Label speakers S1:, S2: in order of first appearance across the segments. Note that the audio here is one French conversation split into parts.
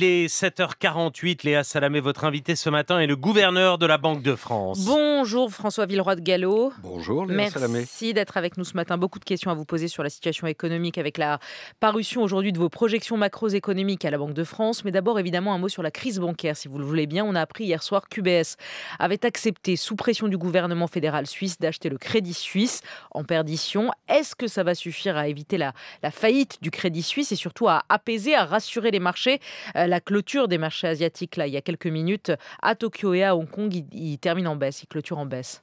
S1: Il est 7h48, Léa Salamé, votre invité ce matin est le gouverneur de la Banque de France. Bonjour François Villeroy de Gallo.
S2: Bonjour Léa Merci Salamé. Merci
S1: d'être avec nous ce matin. Beaucoup de questions à vous poser sur la situation économique avec la parution aujourd'hui de vos projections macroéconomiques à la Banque de France. Mais d'abord évidemment un mot sur la crise bancaire si vous le voulez bien. On a appris hier soir qu'UBS avait accepté sous pression du gouvernement fédéral suisse d'acheter le Crédit Suisse en perdition. Est-ce que ça va suffire à éviter la, la faillite du Crédit Suisse et surtout à apaiser, à rassurer les marchés euh, euh, la clôture des marchés asiatiques, là, il y a quelques minutes, à Tokyo et à Hong Kong, il, il termine en baisse, il
S2: clôture en baisse.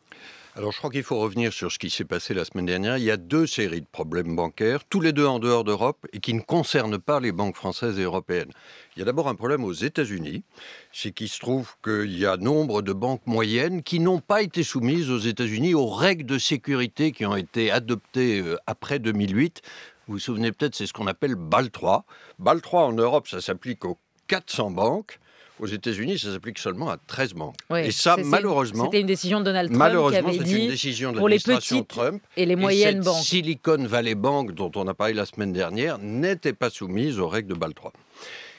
S2: Alors je crois qu'il faut revenir sur ce qui s'est passé la semaine dernière. Il y a deux séries de problèmes bancaires, tous les deux en dehors d'Europe, et qui ne concernent pas les banques françaises et européennes. Il y a d'abord un problème aux États-Unis, c'est qu'il se trouve qu'il y a nombre de banques moyennes qui n'ont pas été soumises aux États-Unis aux règles de sécurité qui ont été adoptées euh, après 2008. Vous vous souvenez peut-être, c'est ce qu'on appelle BAL 3. BAL 3 en Europe, ça s'applique aux 400 banques. Aux États-Unis, ça s'applique seulement à 13 banques. et ça, malheureusement. C'était
S1: une décision de Donald Trump. Malheureusement, c'est une décision de l'administration Trump. Et les moyennes et cette banques.
S2: Silicon Valley Bank, dont on a parlé la semaine dernière, n'était pas soumise aux règles de BAL3.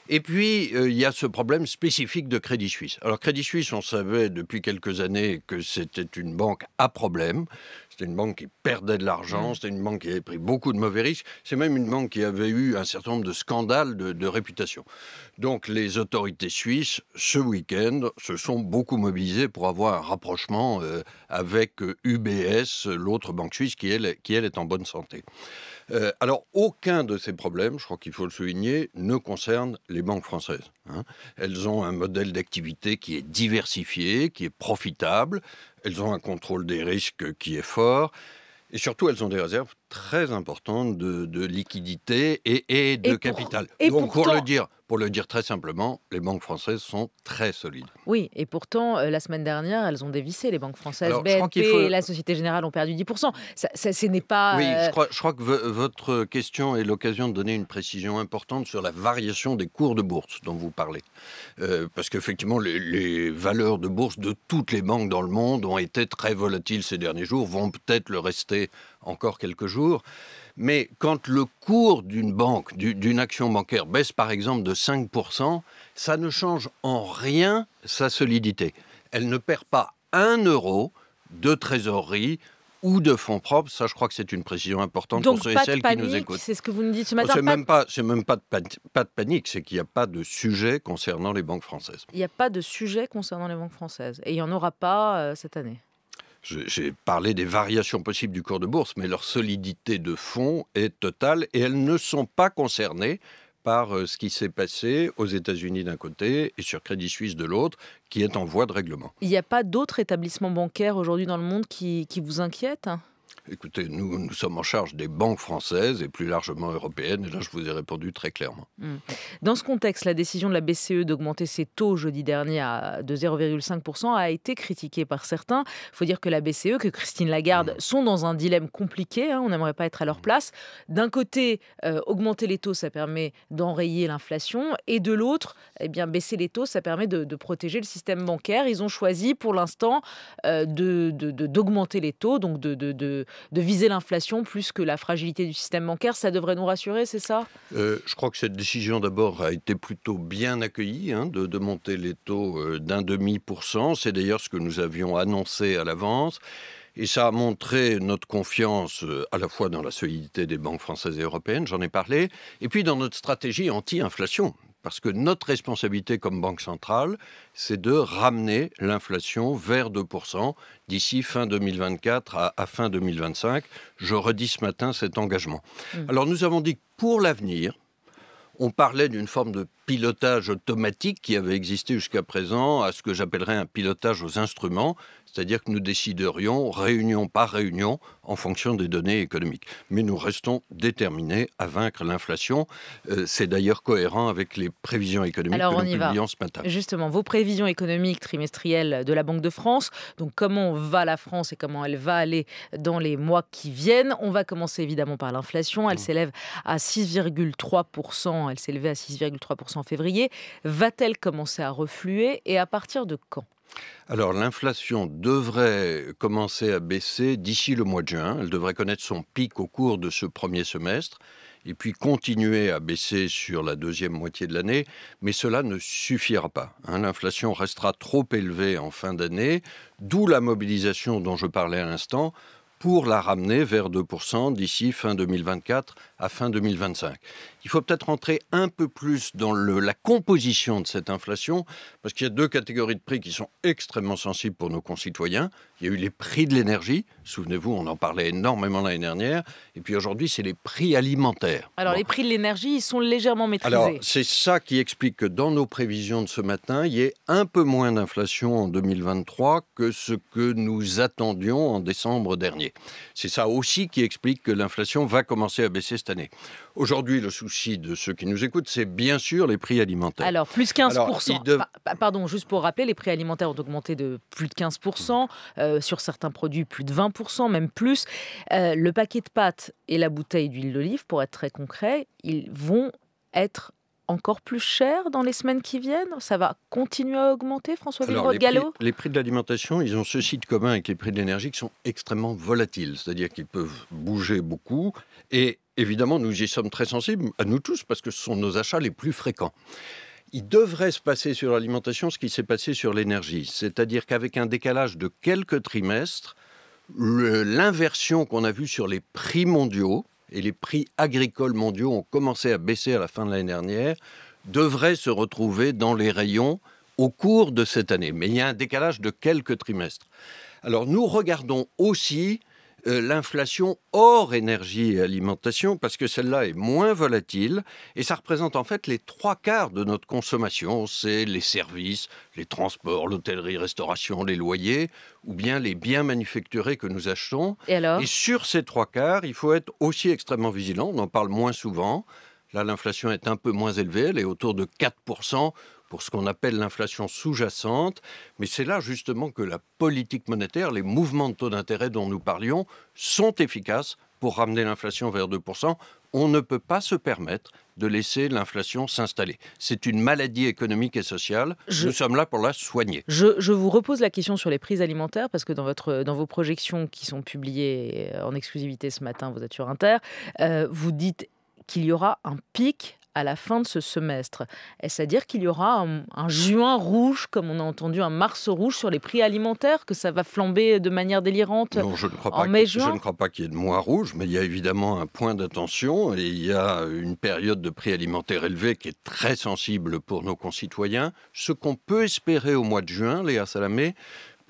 S2: Et puis, euh, il y a ce problème spécifique de Crédit Suisse. Alors, Crédit Suisse, on savait depuis quelques années que c'était une banque à problème. C'était une banque qui perdait de l'argent, mm. c'était une banque qui avait pris beaucoup de mauvais risques. C'est même une banque qui avait eu un certain nombre de scandales de, réputation. Donc, les autorités suisses, ce week-end, se sont beaucoup mobilisées pour avoir un rapprochement euh, avec UBS, euh, l'autre banque suisse qui, elle, est en bonne santé. Euh, alors, aucun de ces problèmes, je crois qu'il faut le souligner, ne concerne les banques françaises. Hein. Elles ont un modèle d'activité qui est diversifié, qui est profitable, elles ont un contrôle des risques qui est fort, et surtout, elles ont des réserves très importantes de, liquidités et, de capital. Et Donc, pour le dire, pour le dire très simplement, les banques françaises sont très solides.
S1: Oui, et pourtant, euh, la semaine dernière, elles ont dévissé, les banques françaises. BNP et la Société Générale ont perdu 10%. ce n'est pas... Oui, je
S2: euh, crois, que votre question est l'occasion de donner une précision importante sur la variation des cours de bourse dont vous parlez. Euh, parce qu'effectivement, les, les valeurs de bourse de toutes les banques dans le monde ont été très volatiles ces derniers jours, vont peut-être le rester encore quelques jours. Mais quand le cours d'une banque, d'une action bancaire baisse par exemple de 5%, ça ne change en rien sa solidité. Elle ne perd pas un euro de trésorerie ou de fonds propres. Ça, je crois que c'est une précision importante pour ceux et celles qui nous écoutent. C'est
S1: ce que vous nous dites ce C'est même
S2: pas, de, panique, c'est qu'il n'y a pas de sujet concernant les banques françaises.
S1: Il n'y a pas de sujet concernant les banques françaises, et il n'y en aura pas euh, cette année.
S2: J'ai parlé des variations possibles du cours de bourse, mais leur solidité de fond est totale et elles ne sont pas concernées par euh, ce qui s'est passé aux États-Unis d'un côté et sur Crédit Suisse de l'autre, qui est en voie de règlement.
S1: Il n'y a pas d'autres établissements bancaires aujourd'hui dans le monde qui, qui vous inquiètent
S2: Écoutez, nous, nous sommes en charge des banques françaises et plus largement européennes, et là je vous ai répondu très clairement.
S1: Mmh. Dans ce contexte, la décision de la BCE d'augmenter ses taux jeudi dernier à de 0,5% a été critiquée par certains. Il faut dire que la BCE, que Christine Lagarde, mmh. sont dans un dilemme compliqué, hein. on n'aimerait pas être à leur mmh. place. D'un côté, euh, augmenter les taux, ça permet d'enrayer l'inflation, et de l'autre, eh bien, baisser les taux, ça permet de, protéger le système bancaire. Ils ont choisi pour l'instant euh, d'augmenter les taux, donc de de, viser l'inflation plus que la fragilité du système bancaire. Ça devrait nous rassurer, c'est ça
S2: euh, Je crois que cette décision, d'abord, a été plutôt bien accueillie, hein, de, monter les taux euh, d'un demi pour cent. C'est d'ailleurs ce que nous avions annoncé à l'avance. Et ça a montré notre confiance euh, à la fois dans la solidité des banques françaises et européennes, j'en ai parlé, et puis dans notre stratégie anti-inflation. Parce que notre responsabilité comme Banque centrale, c'est de ramener l'inflation vers 2% d'ici fin 2024 à, fin 2025. Je redis ce matin cet engagement. Mmh. Alors nous avons dit que pour l'avenir, on parlait d'une forme de pilotage automatique qui avait existé jusqu'à présent, à ce que j'appellerais un pilotage aux instruments, c'est-à-dire que nous déciderions, réunion par réunion, en fonction des données économiques. Mais nous restons déterminés à vaincre l'inflation. Euh, c'est d'ailleurs cohérent avec les prévisions économiques que nous publions ce matin.
S1: Justement, vos prévisions économiques trimestrielles de la Banque de France. Donc, comment va la France et comment elle va aller dans les mois qui viennent On va commencer évidemment par l'inflation. Elle mm. s'élève à 6,3%. Elle s'élevait à 6,3% en février. Va-t-elle commencer à refluer et à partir de quand
S2: alors l'inflation devrait commencer à baisser d'ici le mois de juin. Elle devrait connaître son pic au cours de ce premier semestre et puis continuer à baisser sur la deuxième moitié de l'année, mais cela ne suffira pas. Hein. L'inflation restera trop élevée en fin d'année, d'où la mobilisation dont je parlais à l'instant pour la ramener vers 2% d'ici fin 2024 à fin 2025. Il faut peut-être rentrer un peu plus dans la composition de cette inflation, parce qu'il y a deux catégories de prix qui sont extrêmement sensibles pour nos concitoyens. Il y a eu les prix de l'énergie, souvenez-vous, on en parlait énormément l'année dernière, et puis aujourd'hui, c'est les prix alimentaires.
S1: Alors, les prix de l'énergie, ils sont légèrement maîtrisés. Alors,
S2: c'est ça qui explique que dans nos prévisions de ce matin, il y ait un peu moins d'inflation en 2023 que ce que nous attendions en décembre dernier. C'est ça aussi qui explique que l'inflation va commencer à baisser cette année. Aujourd'hui, le souci de ceux qui nous écoutent, c'est bien sûr les prix alimentaires. Alors,
S1: plus 15%. pardon, juste pour rappeler, les prix alimentaires ont augmenté de plus de 15%, mm. euh, sur certains produits plus de 20%, même plus. Euh, le paquet de pâtes et la bouteille d'huile d'olive, pour être très concret, ils vont être encore plus chers dans les semaines qui viennent Ça va continuer à augmenter, François Villeroy Gallo
S2: les prix de l'alimentation, ils ont ceci de commun avec les prix de l'énergie qui sont extrêmement volatiles, c'est-à-dire qu'ils peuvent bouger beaucoup. Et évidemment, nous y sommes très sensibles, à nous tous, parce que ce sont nos achats les plus fréquents il devrait se passer sur l'alimentation ce qui s'est passé sur l'énergie. C'est-à-dire qu'avec un décalage de quelques trimestres, l'inversion qu'on a vue sur les prix mondiaux et les prix agricoles mondiaux ont commencé à baisser à la fin de l'année dernière, devrait se retrouver dans les rayons au cours de cette année. Mais il y a un décalage de quelques trimestres. Alors nous regardons aussi euh, l'inflation hors énergie et alimentation, parce que celle-là est moins volatile, et ça représente en fait les trois quarts de notre consommation, c'est les services, les transports, l'hôtellerie, restauration, les loyers, ou bien les biens manufacturés que nous achetons. Et, sur ces trois quarts, il faut être aussi extrêmement vigilant, on en parle moins souvent. Là, l'inflation est un peu moins élevée, elle est autour de 4% pour ce qu'on appelle l'inflation sous-jacente. Mais c'est là justement que la politique monétaire, les mouvements de taux d'intérêt dont nous parlions, sont efficaces pour ramener l'inflation vers 2%. On ne peut pas se permettre de laisser l'inflation s'installer. C'est une maladie économique et sociale. Nous sommes là pour la soigner.
S1: Je, vous repose la question sur les prix alimentaires, parce que dans, vos projections qui sont publiées euh, en exclusivité ce matin, vous êtes sur Inter, euh, vous dites qu'il y aura un pic à la fin de ce semestre. Est-ce à dire qu'il y aura un, juin rouge, comme on a entendu un mars rouge sur les prix alimentaires, que ça va flamber de manière délirante je ne crois en mai-juin Je ne
S2: crois pas qu'il y ait de mois rouge, mais il y a évidemment un point d'attention et il y a une période de prix alimentaires élevés qui est très sensible pour nos concitoyens. Ce qu'on peut espérer au mois de juin, Léa Salamé,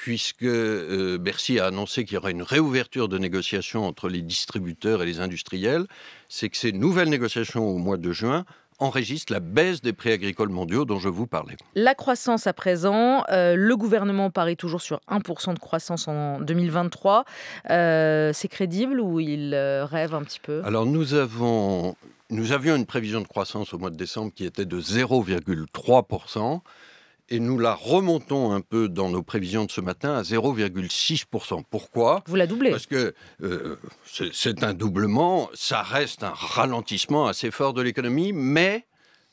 S2: puisque euh, Bercy a annoncé qu'il y aura une réouverture de négociations entre les distributeurs et les industriels, c'est que ces nouvelles négociations au mois de juin enregistrent la baisse des prix agricoles mondiaux dont je vous parlais.
S1: La croissance à présent, euh, le gouvernement parie toujours sur 1% de croissance en 2023. Euh, c'est crédible ou il rêve un petit peu
S2: Alors nous avons... Nous avions une prévision de croissance au mois de décembre qui était de 0,3% et nous la remontons un peu dans nos prévisions de ce matin à 0,6%. Pourquoi Vous la doublez Parce que euh, c'est un doublement, ça reste un ralentissement assez fort de l'économie, mais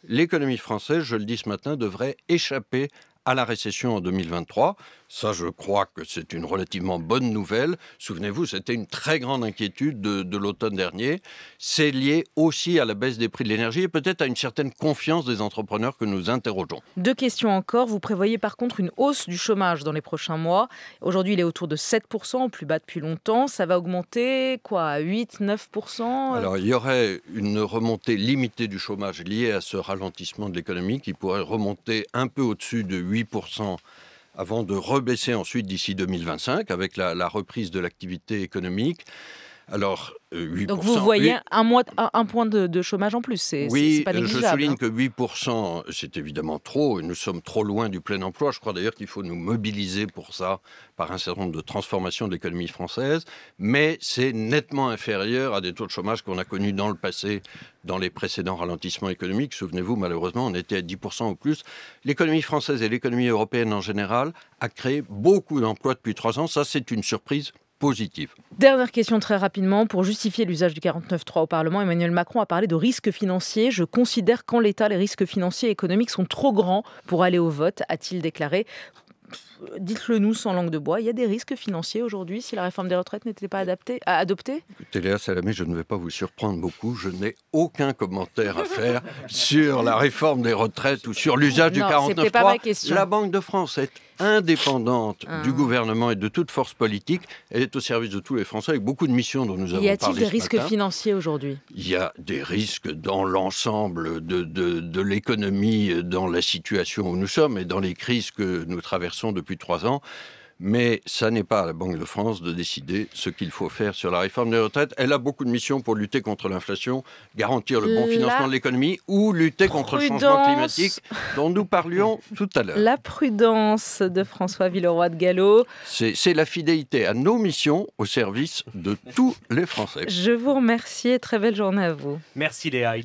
S2: l'économie française, je le dis ce matin, devrait échapper à la récession en 2023. Ça, je crois que c'est une relativement bonne nouvelle. Souvenez-vous, c'était une très grande inquiétude de, l'automne dernier. C'est lié aussi à la baisse des prix de l'énergie et peut-être à une certaine confiance des entrepreneurs que nous interrogeons.
S1: Deux questions encore. Vous prévoyez par contre une hausse du chômage dans les prochains mois. Aujourd'hui, il est autour de 7%, au plus bas depuis longtemps. Ça va augmenter quoi à 8, 9% Alors,
S2: il y aurait une remontée limitée du chômage liée à ce ralentissement de l'économie qui pourrait remonter un peu au-dessus de 8% avant de rebaisser ensuite d'ici 2025 avec la, la reprise de l'activité économique. Alors, 8%. Euh, Donc vous voyez
S1: un, mois, un, point de, chômage en plus, c'est oui, pas négligeable. je souligne
S2: hein. que 8%, c'est évidemment trop, et nous sommes trop loin du plein emploi. Je crois d'ailleurs qu'il faut nous mobiliser pour ça par un certain nombre de transformations de l'économie française, mais c'est nettement inférieur à des taux de chômage qu'on a connus dans le passé, dans les précédents ralentissements économiques. Souvenez-vous, malheureusement, on était à 10% ou plus. L'économie française et l'économie européenne en général a créé beaucoup d'emplois depuis trois ans. Ça, c'est une surprise
S1: Dernière question très rapidement. Pour justifier l'usage du 49-3 au Parlement, Emmanuel Macron a parlé de risques financiers. Je considère qu'en l'État, les risques financiers et économiques sont trop grands pour aller au vote, a-t-il déclaré dites-le nous sans langue de bois, il y a des risques financiers aujourd'hui si la réforme des retraites n'était pas adaptée, adoptée
S2: Écoutez, Léa Salamé, je ne vais pas vous surprendre beaucoup. Je n'ai aucun commentaire à faire sur la réforme des retraites ou sur l'usage du 49.3. Pas ma question. La Banque de France est indépendante ah. du gouvernement et de toute force politique. Elle est au service de tous les Français avec beaucoup de missions dont nous avons parlé. Y a-t-il des risques
S1: financiers aujourd'hui
S2: Il y a des risques dans l'ensemble de, de l'économie, dans la situation où nous sommes et dans les crises que nous traversons depuis trois ans. Mais ça n'est pas à la Banque de France de décider ce qu'il faut faire sur la réforme des retraites. Elle a beaucoup de missions pour lutter contre l'inflation, garantir le bon financement de l'économie ou lutter contre le changement climatique dont nous parlions tout à l'heure.
S1: La prudence de François Villeroy de Gallo.
S2: C'est la fidélité à nos missions au service de tous les Français. Je
S1: vous remercie et très belle journée à vous. Merci Léa.